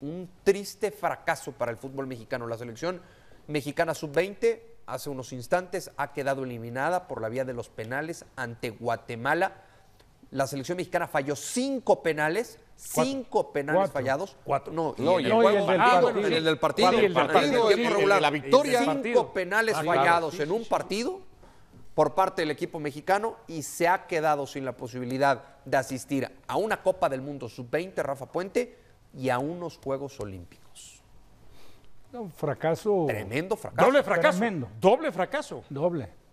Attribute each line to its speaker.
Speaker 1: un triste fracaso para el fútbol mexicano. La selección mexicana sub-20 hace unos instantes ha quedado eliminada por la vía de los penales ante Guatemala. La selección mexicana falló cinco penales, cinco penales fallados. Cuatro. No, y el, el, el, partido. el partido. tiempo regular. la victoria. Cinco penales ah, fallados en un partido por parte del equipo mexicano y se ha quedado sin la posibilidad de asistir a una Copa del Mundo sub-20, Rafa Puente y a unos Juegos Olímpicos.
Speaker 2: Un fracaso. Tremendo
Speaker 1: fracaso. Doble fracaso.
Speaker 3: Doble fracaso. Doble.